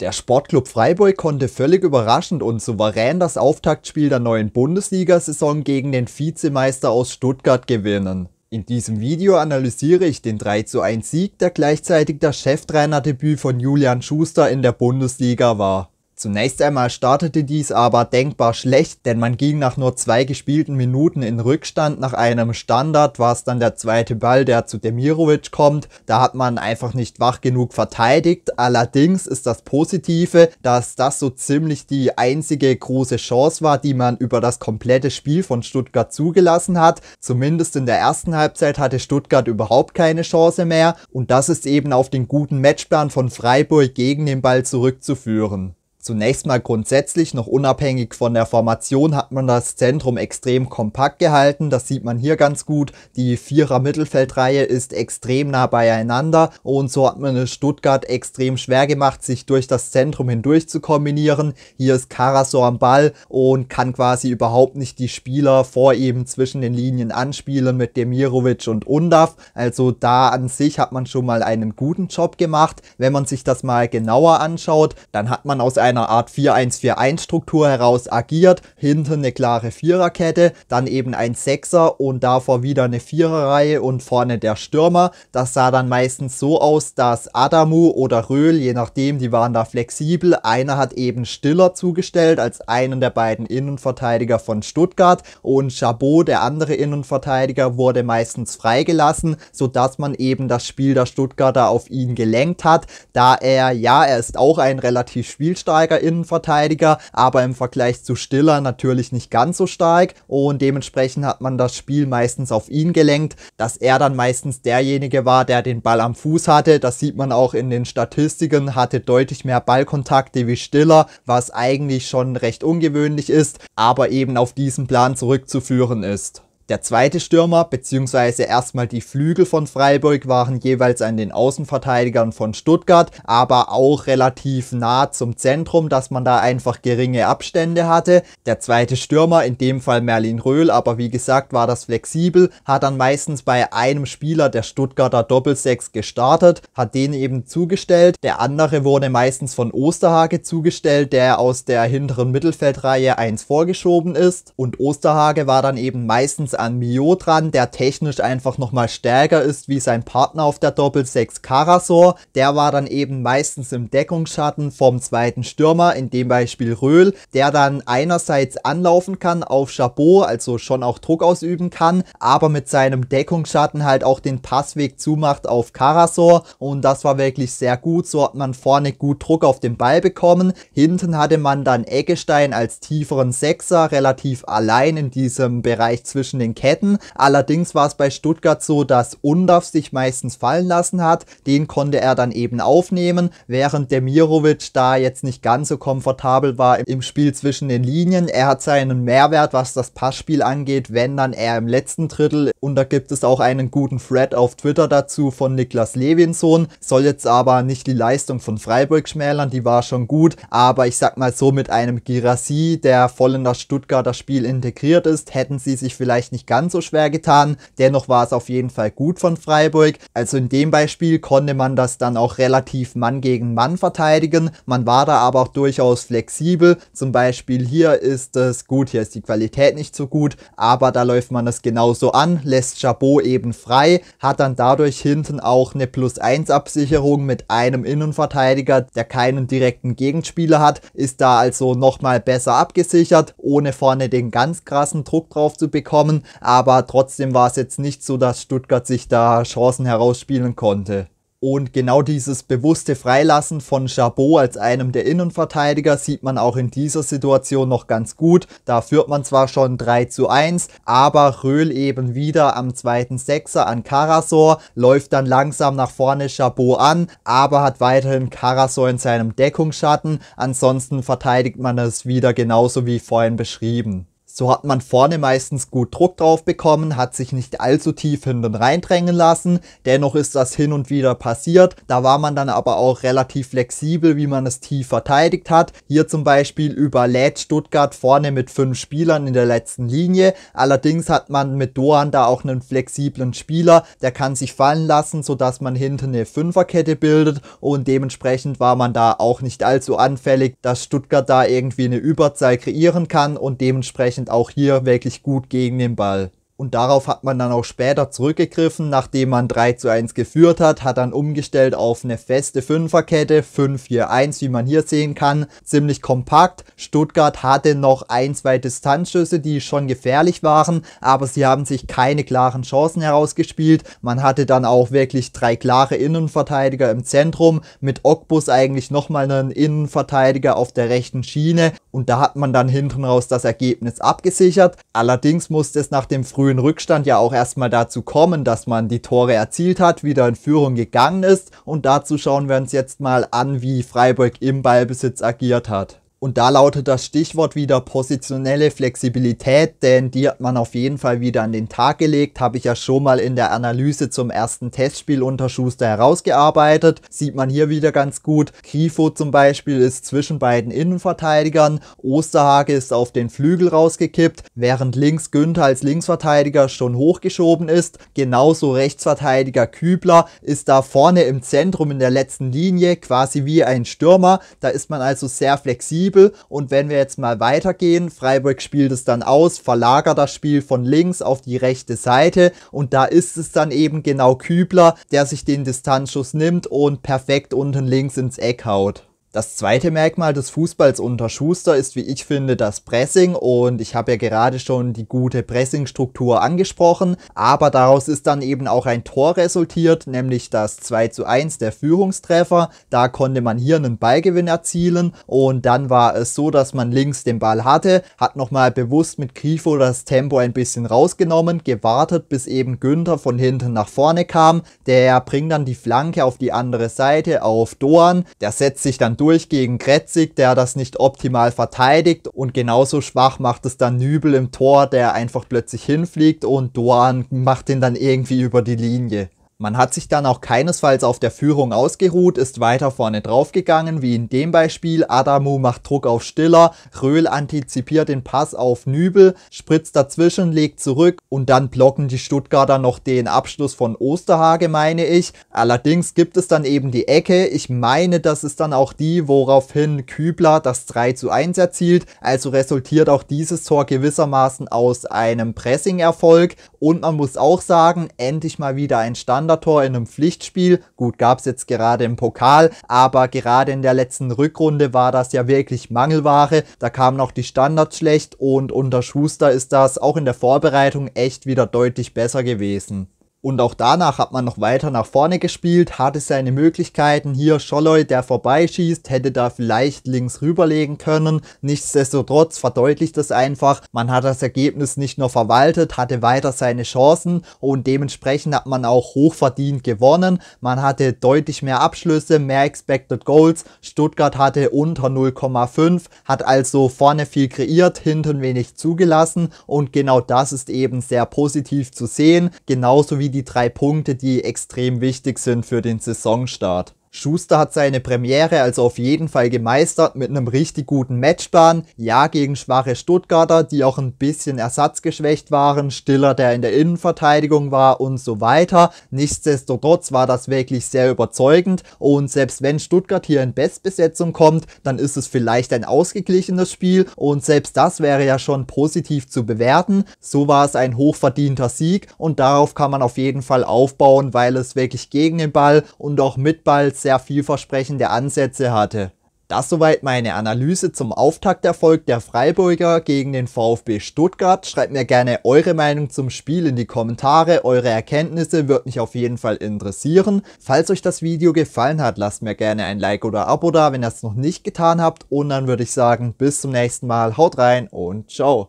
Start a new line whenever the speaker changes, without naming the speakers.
Der Sportclub Freiburg konnte völlig überraschend und souverän das Auftaktspiel der neuen Bundesliga-Saison gegen den Vizemeister aus Stuttgart gewinnen. In diesem Video analysiere ich den 3 zu 1 Sieg, der gleichzeitig das Cheftrainerdebüt von Julian Schuster in der Bundesliga war. Zunächst einmal startete dies aber denkbar schlecht, denn man ging nach nur zwei gespielten Minuten in Rückstand. Nach einem Standard war es dann der zweite Ball, der zu Demirovic kommt. Da hat man einfach nicht wach genug verteidigt. Allerdings ist das Positive, dass das so ziemlich die einzige große Chance war, die man über das komplette Spiel von Stuttgart zugelassen hat. Zumindest in der ersten Halbzeit hatte Stuttgart überhaupt keine Chance mehr und das ist eben auf den guten Matchplan von Freiburg gegen den Ball zurückzuführen. Zunächst mal grundsätzlich, noch unabhängig von der Formation, hat man das Zentrum extrem kompakt gehalten. Das sieht man hier ganz gut. Die Vierer Mittelfeldreihe ist extrem nah beieinander und so hat man es Stuttgart extrem schwer gemacht, sich durch das Zentrum hindurch zu kombinieren. Hier ist Karasor am Ball und kann quasi überhaupt nicht die Spieler vor ihm zwischen den Linien anspielen mit Demirovic und Undav. Also da an sich hat man schon mal einen guten Job gemacht. Wenn man sich das mal genauer anschaut, dann hat man aus einer Art 4-1-4-1-Struktur heraus agiert. Hinten eine klare Viererkette, dann eben ein Sechser und davor wieder eine Viererreihe und vorne der Stürmer. Das sah dann meistens so aus, dass Adamu oder Röhl, je nachdem, die waren da flexibel. Einer hat eben Stiller zugestellt als einen der beiden Innenverteidiger von Stuttgart und Chabot, der andere Innenverteidiger, wurde meistens freigelassen, sodass man eben das Spiel der Stuttgarter auf ihn gelenkt hat, da er, ja, er ist auch ein relativ spielstarker starker Innenverteidiger, aber im Vergleich zu Stiller natürlich nicht ganz so stark und dementsprechend hat man das Spiel meistens auf ihn gelenkt, dass er dann meistens derjenige war, der den Ball am Fuß hatte. Das sieht man auch in den Statistiken, hatte deutlich mehr Ballkontakte wie Stiller, was eigentlich schon recht ungewöhnlich ist, aber eben auf diesen Plan zurückzuführen ist. Der zweite Stürmer bzw. erstmal die Flügel von Freiburg waren jeweils an den Außenverteidigern von Stuttgart, aber auch relativ nah zum Zentrum, dass man da einfach geringe Abstände hatte. Der zweite Stürmer, in dem Fall Merlin Röhl, aber wie gesagt war das flexibel, hat dann meistens bei einem Spieler der Stuttgarter Doppelsechs gestartet, hat den eben zugestellt. Der andere wurde meistens von Osterhage zugestellt, der aus der hinteren Mittelfeldreihe 1 vorgeschoben ist und Osterhage war dann eben meistens an Mio dran, der technisch einfach nochmal stärker ist wie sein Partner auf der Doppel-6 Karasor. Der war dann eben meistens im Deckungsschatten vom zweiten Stürmer, in dem Beispiel Röhl, der dann einerseits anlaufen kann auf Chabot, also schon auch Druck ausüben kann, aber mit seinem Deckungsschatten halt auch den Passweg zumacht auf Karasor und das war wirklich sehr gut. So hat man vorne gut Druck auf den Ball bekommen. Hinten hatte man dann Eggestein als tieferen Sechser relativ allein in diesem Bereich zwischen den den Ketten. Allerdings war es bei Stuttgart so, dass Undorf sich meistens fallen lassen hat. Den konnte er dann eben aufnehmen, während Demirovic da jetzt nicht ganz so komfortabel war im Spiel zwischen den Linien. Er hat seinen Mehrwert, was das Passspiel angeht, wenn dann eher im letzten Drittel. Und da gibt es auch einen guten Thread auf Twitter dazu von Niklas Levinson. Soll jetzt aber nicht die Leistung von Freiburg schmälern, die war schon gut. Aber ich sag mal so, mit einem Girassi, der voll in das Stuttgarter Spiel integriert ist, hätten sie sich vielleicht nicht nicht ganz so schwer getan. Dennoch war es auf jeden Fall gut von Freiburg. Also in dem Beispiel konnte man das dann auch relativ Mann gegen Mann verteidigen. Man war da aber auch durchaus flexibel. Zum Beispiel hier ist es gut, hier ist die Qualität nicht so gut, aber da läuft man das genauso an, lässt Chabot eben frei, hat dann dadurch hinten auch eine Plus-1-Absicherung mit einem Innenverteidiger, der keinen direkten Gegenspieler hat, ist da also nochmal besser abgesichert, ohne vorne den ganz krassen Druck drauf zu bekommen aber trotzdem war es jetzt nicht so, dass Stuttgart sich da Chancen herausspielen konnte. Und genau dieses bewusste Freilassen von Chabot als einem der Innenverteidiger sieht man auch in dieser Situation noch ganz gut. Da führt man zwar schon 3 zu 1, aber Röhl eben wieder am zweiten Sechser an Karasor, läuft dann langsam nach vorne Chabot an, aber hat weiterhin Karasor in seinem Deckungsschatten. Ansonsten verteidigt man es wieder genauso wie vorhin beschrieben. So hat man vorne meistens gut Druck drauf bekommen, hat sich nicht allzu tief hinten reindrängen lassen. Dennoch ist das hin und wieder passiert. Da war man dann aber auch relativ flexibel, wie man es tief verteidigt hat. Hier zum Beispiel überlädt Stuttgart vorne mit fünf Spielern in der letzten Linie. Allerdings hat man mit Doan da auch einen flexiblen Spieler, der kann sich fallen lassen, sodass man hinten eine Fünferkette bildet und dementsprechend war man da auch nicht allzu anfällig, dass Stuttgart da irgendwie eine Überzahl kreieren kann und dementsprechend auch hier wirklich gut gegen den Ball. Und darauf hat man dann auch später zurückgegriffen, nachdem man 3 zu 1 geführt hat, hat dann umgestellt auf eine feste Fünferkette, 5-4-1, wie man hier sehen kann, ziemlich kompakt. Stuttgart hatte noch ein, zwei Distanzschüsse, die schon gefährlich waren, aber sie haben sich keine klaren Chancen herausgespielt. Man hatte dann auch wirklich drei klare Innenverteidiger im Zentrum, mit Ogbus eigentlich nochmal einen Innenverteidiger auf der rechten Schiene und da hat man dann hinten raus das Ergebnis abgesichert. Allerdings musste es nach dem frühen frühen Rückstand ja auch erstmal dazu kommen, dass man die Tore erzielt hat, wieder in Führung gegangen ist und dazu schauen wir uns jetzt mal an, wie Freiburg im Ballbesitz agiert hat. Und da lautet das Stichwort wieder positionelle Flexibilität, denn die hat man auf jeden Fall wieder an den Tag gelegt, habe ich ja schon mal in der Analyse zum ersten Testspiel unter Schuster herausgearbeitet. Sieht man hier wieder ganz gut. Grifo zum Beispiel ist zwischen beiden Innenverteidigern, Osterhage ist auf den Flügel rausgekippt, während links Günther als Linksverteidiger schon hochgeschoben ist. Genauso Rechtsverteidiger Kübler ist da vorne im Zentrum in der letzten Linie quasi wie ein Stürmer. Da ist man also sehr flexibel flexibel. Und wenn wir jetzt mal weitergehen, Freiburg spielt es dann aus, verlagert das Spiel von links auf die rechte Seite. Und da ist es dann eben genau Kübler, der sich den Distanzschuss nimmt und perfekt unten links ins Eck haut. Das zweite Merkmal des Fußballs unter Schuster ist, wie ich finde, das Pressing und ich habe ja gerade schon die gute Pressingstruktur angesprochen, aber daraus ist dann eben auch ein Tor resultiert, nämlich das 2 zu 1 der Führungstreffer. Da konnte man hier einen Ballgewinn erzielen und dann war es so, dass man links den Ball hatte, hat nochmal bewusst mit Grifo das Tempo ein bisschen rausgenommen, gewartet, bis eben Günther von hinten nach vorne kam. Der bringt dann die Flanke auf die andere Seite auf Doan, der setzt sich dann durch gegen Kretzig, der das nicht optimal verteidigt und genauso schwach macht es dann Nübel im Tor, der einfach plötzlich hinfliegt und Doan macht ihn dann irgendwie über die Linie. Man hat sich dann auch keinesfalls auf der Führung ausgeruht, ist weiter vorne draufgegangen, wie in dem Beispiel. Adamu macht Druck auf Stiller, Röhl antizipiert den Pass auf Nübel, spritzt dazwischen, legt zurück und dann blocken die Stuttgarter noch den Abschluss von Osterhage, meine ich. Allerdings gibt es dann eben die Ecke. Ich meine, das ist dann auch die, woraufhin Kübler das 3 zu 1 erzielt. Also resultiert auch dieses Tor gewissermaßen aus einem Pressing-Erfolg. Und man muss auch sagen, endlich mal wieder ein Stand Standardtor in einem Pflichtspiel. Gut, gab es jetzt gerade im Pokal, aber gerade in der letzten Rückrunde war das ja wirklich Mangelware. Da kamen auch die Standards schlecht und unter Schuster ist das auch in der Vorbereitung echt wieder deutlich besser gewesen. Und auch danach hat man noch weiter nach vorne gespielt, hatte seine Möglichkeiten. Hier Scholloy, der vorbeischießt, hätte da vielleicht links rüberlegen können. Nichtsdestotrotz verdeutlicht das einfach, man hat das Ergebnis nicht nur verwaltet, hatte weiter seine Chancen und dementsprechend hat man auch hochverdient gewonnen. Man hatte deutlich mehr Abschlüsse, mehr Expected Goals. Stuttgart hatte unter 0,5, hat also vorne viel kreiert, hinten wenig zugelassen und genau das ist eben sehr positiv zu sehen. Genauso wie die drei Punkte, die extrem wichtig sind für den Saisonstart. Schuster hat seine Premiere also auf jeden Fall gemeistert mit einem richtig guten Matchplan. Ja, gegen schwache Stuttgarter, die auch ein bisschen ersatzgeschwächt waren, Stiller, der in der Innenverteidigung war und so weiter. Nichtsdestotrotz war das wirklich sehr überzeugend und selbst wenn Stuttgart hier in Bestbesetzung kommt, dann ist es vielleicht ein ausgeglichenes Spiel und selbst das wäre ja schon positiv zu bewerten. So war es ein hochverdienter Sieg und darauf kann man auf jeden Fall aufbauen, weil es wirklich gegen den Ball und auch mit Ball als sehr vielversprechende Ansätze hatte. Das soweit meine Analyse zum Auftakterfolg der Freiburger gegen den VfB Stuttgart. Schreibt mir gerne eure Meinung zum Spiel in die Kommentare, eure Erkenntnisse würden mich auf jeden Fall interessieren. Falls euch das Video gefallen hat, lasst mir gerne ein Like oder Abo da, wenn ihr es noch nicht getan habt. Und dann würde ich sagen, bis zum nächsten Mal, haut rein und ciao.